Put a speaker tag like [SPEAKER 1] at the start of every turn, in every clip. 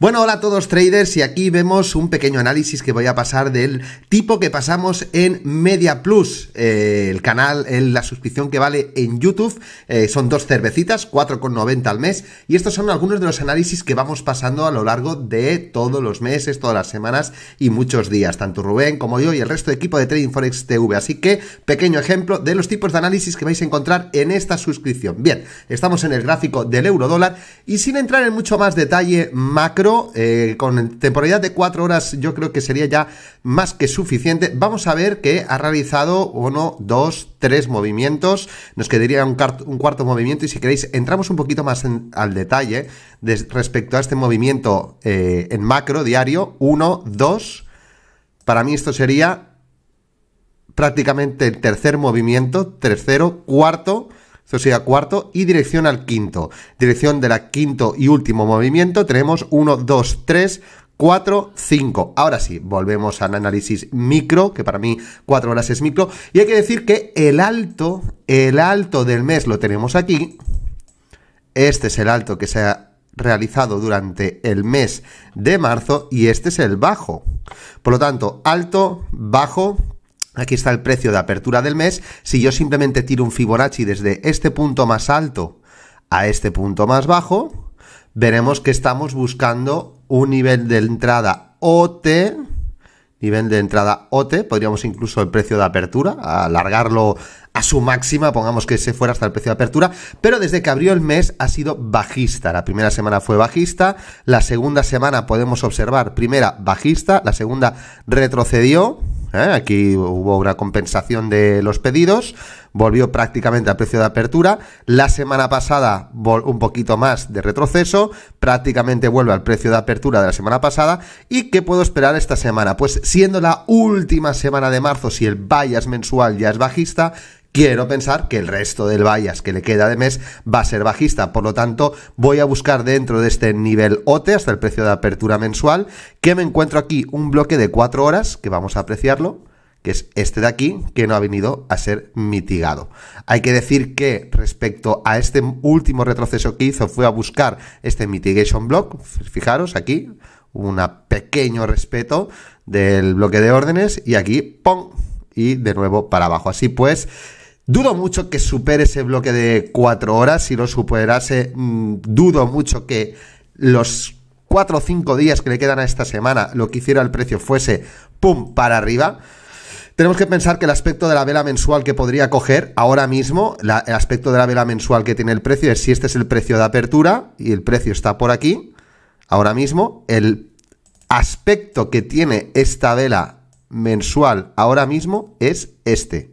[SPEAKER 1] Bueno, hola a todos traders y aquí vemos un pequeño análisis que voy a pasar del tipo que pasamos en Media Plus, eh, el canal, la suscripción que vale en YouTube, eh, son dos cervecitas, 4,90 al mes y estos son algunos de los análisis que vamos pasando a lo largo de todos los meses, todas las semanas y muchos días, tanto Rubén como yo y el resto de equipo de Trading Forex TV, así que pequeño ejemplo de los tipos de análisis que vais a encontrar en esta suscripción. Bien, estamos en el gráfico del euro dólar y sin entrar en mucho más detalle macro, eh, con temporalidad de 4 horas yo creo que sería ya más que suficiente. Vamos a ver que ha realizado 1, 2, 3 movimientos, nos quedaría un, cuarto movimiento y si queréis entramos un poquito más al detalle respecto a este movimiento eh, en macro diario, 1, 2, para mí esto sería prácticamente el tercer movimiento, tercero, cuarto eso sería cuarto, y dirección al quinto. Dirección de la quinto y último movimiento tenemos 1, 2, 3, 4, 5. Ahora sí, volvemos al análisis micro, que para mí 4 horas es micro. Y hay que decir que el alto, el alto del mes lo tenemos aquí. Este es el alto que se ha realizado durante el mes de marzo y este es el bajo. Por lo tanto, alto, bajo, Aquí está el precio de apertura del mes. Si yo simplemente tiro un Fibonacci desde este punto más alto a este punto más bajo, veremos que estamos buscando un nivel de entrada OT, nivel de entrada OT, podríamos incluso el precio de apertura, alargarlo a su máxima, pongamos que se fuera hasta el precio de apertura, pero desde que abrió el mes ha sido bajista. La primera semana fue bajista, la segunda semana podemos observar, primera bajista, la segunda retrocedió, ¿eh? Aquí hubo una compensación de los pedidos, volvió prácticamente al precio de apertura. La semana pasada un poquito más de retroceso, prácticamente vuelve al precio de apertura de la semana pasada. ¿Y qué puedo esperar esta semana? Pues siendo la última semana de marzo, si el bias mensual ya es bajista, Quiero pensar que el resto del Bayas que le queda de mes va a ser bajista, por lo tanto voy a buscar dentro de este nivel OTE hasta el precio de apertura mensual, que me encuentro aquí un bloque de 4 horas, que vamos a apreciarlo, que es este de aquí, que no ha venido a ser mitigado. Hay que decir que respecto a este último retroceso que hizo fue a buscar este mitigation block, fijaros aquí, un pequeño respeto del bloque de órdenes y aquí, ¡pum! Y de nuevo para abajo. Así pues, Dudo mucho que supere ese bloque de cuatro horas. Si lo superase, mm, dudo mucho que los cuatro o cinco días que le quedan a esta semana, lo que hiciera el precio fuese pum para arriba. Tenemos que pensar que el aspecto de la vela mensual que podría coger ahora mismo, el aspecto de la vela mensual que tiene el precio es si este es el precio de apertura y el precio está por aquí, ahora mismo, el aspecto que tiene esta vela mensual ahora mismo es este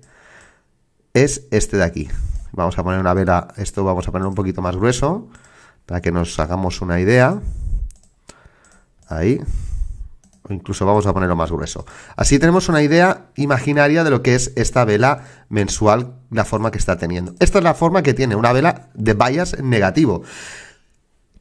[SPEAKER 1] es este de aquí. Vamos a poner una vela, esto vamos a poner un poquito más grueso para que nos hagamos una idea. Ahí. O incluso vamos a ponerlo más grueso. Así tenemos una idea imaginaria de lo que es esta vela mensual, la forma que está teniendo. Esta es la forma que tiene una vela de bias negativo.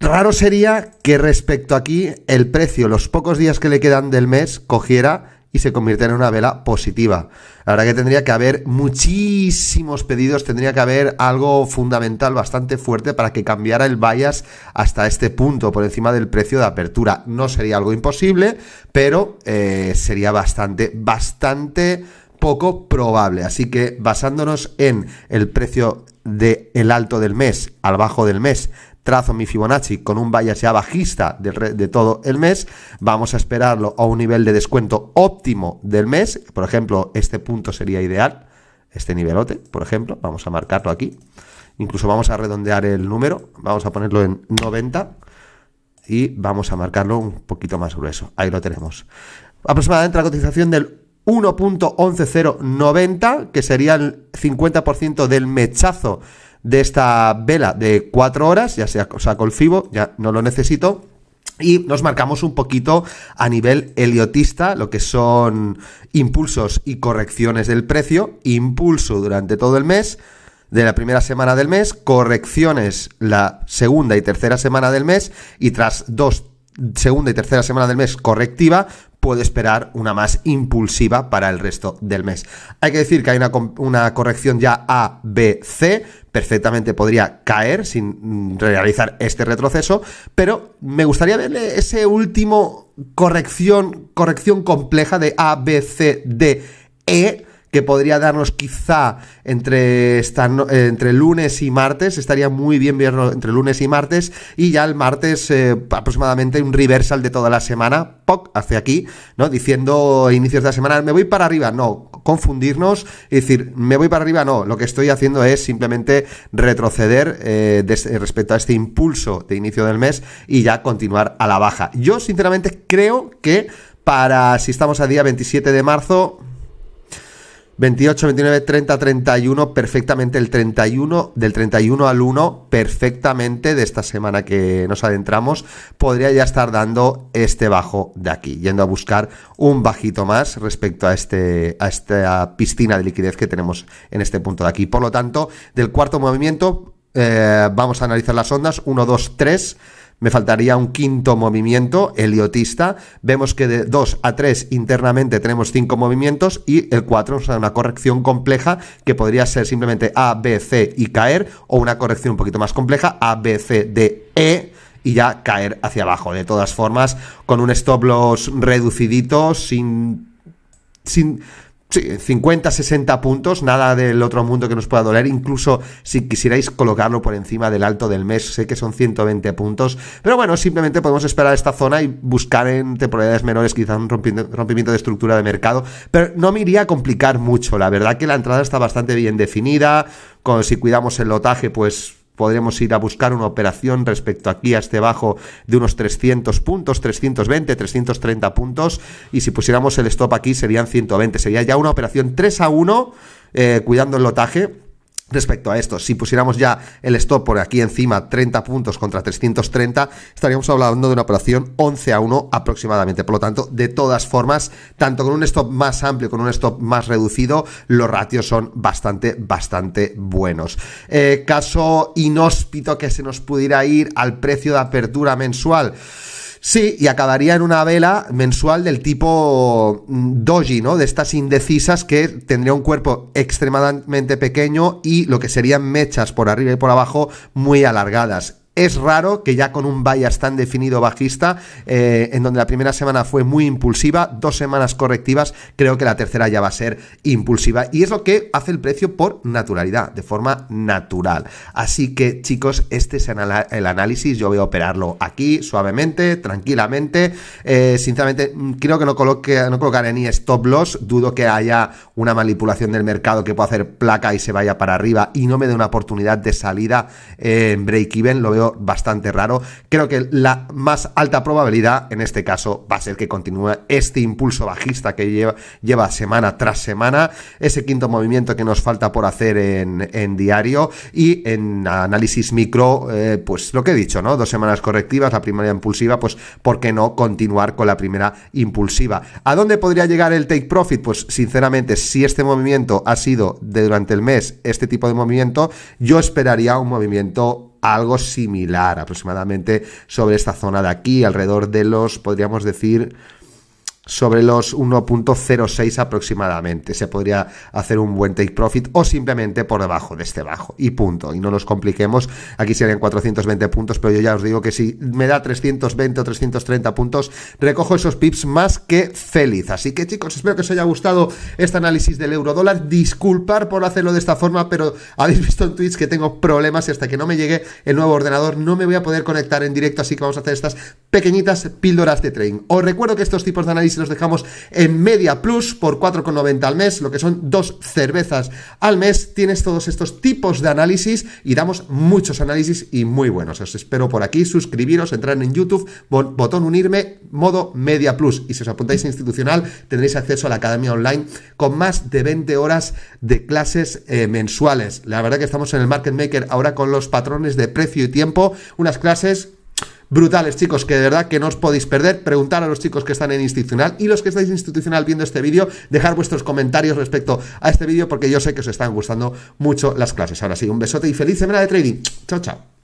[SPEAKER 1] Raro sería que respecto aquí el precio, los pocos días que le quedan del mes, cogiera y se convierte en una vela positiva. La verdad que tendría que haber muchísimos pedidos, tendría que haber algo fundamental bastante fuerte para que cambiara el bias hasta este punto, por encima del precio de apertura. No sería algo imposible, pero eh, sería bastante, bastante poco probable. Así que basándonos en el precio del el alto del mes al bajo del mes trazo mi Fibonacci con un bias ya bajista de, de, todo el mes, vamos a esperarlo a un nivel de descuento óptimo del mes, por ejemplo, este punto sería ideal, este nivelote, por ejemplo, vamos a marcarlo aquí, incluso vamos a redondear el número, vamos a ponerlo en 90 y vamos a marcarlo un poquito más grueso, ahí lo tenemos. Aproximadamente la cotización del 1.11090, que sería el 50% del mechazo de esta vela de 4 horas, ya sea saco el FIBO, ya no lo necesito. Y nos marcamos un poquito a nivel heliotista lo que son impulsos y correcciones del precio, impulso durante todo el mes, de la primera semana del mes, correcciones la segunda y tercera semana del mes y tras dos segunda y tercera semana del mes correctiva, puedo esperar una más impulsiva para el resto del mes. Hay que decir que hay una, una corrección ya A, B, C, perfectamente podría caer sin realizar este retroceso, pero me gustaría verle ese último corrección, corrección compleja de A, B, C, D, E que podría darnos quizá entre, eh, entre lunes y martes, estaría muy bien verlo entre lunes y martes, y ya el martes eh, aproximadamente un reversal de toda la semana, pop hacia aquí, ¿no? Diciendo inicios de la semana, me voy para arriba, no, confundirnos y decir, me voy para arriba, no, lo que estoy haciendo es simplemente retroceder eh, eh, respecto a este impulso de inicio del mes y ya continuar a la baja. Yo sinceramente creo que para si estamos a día 27 de marzo, 28, 29, 30, 31, perfectamente el 31, del 31 al 1, perfectamente de esta semana que nos adentramos, podría ya estar dando este bajo de aquí, yendo a buscar un bajito más respecto a, este, a esta piscina de liquidez que tenemos en este punto de aquí. Por lo tanto, del cuarto movimiento, eh, vamos a analizar las ondas 1, 2, 3 me faltaría un quinto movimiento heliotista. Vemos que de 2 a 3 internamente tenemos 5 movimientos y el 4 nos da una corrección compleja que podría ser simplemente A, B, C y caer o una corrección un poquito más compleja A, B, C, D, E y ya caer hacia abajo. De todas formas, con un stop loss reducidito, sin, sin 50, 60 puntos, nada del otro mundo que nos pueda doler, incluso si quisierais colocarlo por encima del alto del mes, sé que son 120 puntos, pero bueno, simplemente podemos esperar esta zona y buscar en temporalidades menores quizás un rompimiento de estructura de mercado, pero no me iría a complicar mucho, la verdad que la entrada está bastante bien definida, con, si cuidamos el lotaje, pues podríamos ir a buscar una operación respecto aquí a este bajo de unos 300 puntos, 320, 330 puntos, y si pusiéramos el stop aquí serían 120, sería ya una operación 3 a 1, eh, cuidando el lotaje, Respecto a esto, si pusiéramos ya el stop por aquí encima, 30 puntos contra 330, estaríamos hablando de una operación 11 a 1 aproximadamente. Por lo tanto, de todas formas, tanto con un stop más amplio, con un stop más reducido, los ratios son bastante, bastante buenos. Eh, caso inhóspito que se nos pudiera ir al precio de apertura mensual. Sí, y acabaría en una vela mensual del tipo mm, doji, ¿no? De estas indecisas que tendría un cuerpo extremadamente pequeño y lo que serían mechas por arriba y por abajo muy alargadas. Es raro que ya con un bias tan definido bajista, eh, en donde la primera semana fue muy impulsiva, dos semanas correctivas, creo que la tercera ya va a ser impulsiva. Y es lo que hace el precio por naturalidad, de forma natural. Así que chicos, este es el análisis. Yo voy a operarlo aquí, suavemente, tranquilamente. Eh, sinceramente, creo que no, coloque, no colocaré ni stop loss. Dudo que haya una manipulación del mercado que pueda hacer placa y se vaya para arriba y no me dé una oportunidad de salida eh, en break-even. Lo veo bastante raro. Creo que la más alta probabilidad en este caso va a ser que continúe este impulso bajista que lleva, lleva semana tras semana, ese quinto movimiento que nos falta por hacer en, diario y en análisis micro, eh, pues lo que he dicho, ¿no? Dos semanas correctivas, la primera impulsiva, pues ¿por qué no continuar con la primera impulsiva? ¿A dónde podría llegar el take profit? Pues sinceramente, si este movimiento ha sido de durante el mes, este tipo de movimiento, yo esperaría un movimiento algo similar aproximadamente sobre esta zona de aquí, alrededor de los, podríamos decir, sobre los 1.06 aproximadamente. Se podría hacer un buen take profit o simplemente por debajo de este bajo y punto. Y no nos compliquemos, aquí serían 420 puntos, pero yo ya os digo que si me da 320 o 330 puntos, recojo esos pips más que feliz. Así que chicos, espero que os haya gustado este análisis del euro dólar. Disculpar por hacerlo de esta forma, pero habéis visto en Twitch que tengo problemas y hasta que no me llegue el nuevo ordenador no me voy a poder conectar en directo, así que vamos a hacer estas pequeñitas píldoras de trading. Os recuerdo que estos tipos de análisis si los dejamos en media plus por 4,90 al mes, lo que son dos cervezas al mes, tienes todos estos tipos de análisis y damos muchos análisis y muy buenos. Os espero por aquí, suscribiros, entrar en YouTube, botón unirme, modo media plus. Y si os apuntáis a institucional, tendréis acceso a la academia online con más de 20 horas de clases eh, mensuales. La verdad que estamos en el market maker ahora con los patrones de precio y tiempo, unas clases brutales, chicos, que de verdad que no os podéis perder. Preguntar a los chicos que están en institucional y los que estáis en institucional viendo este vídeo, dejar vuestros comentarios respecto a este vídeo porque yo sé que os están gustando mucho las clases. Ahora sí, un besote y feliz semana de trading. Chao, chao.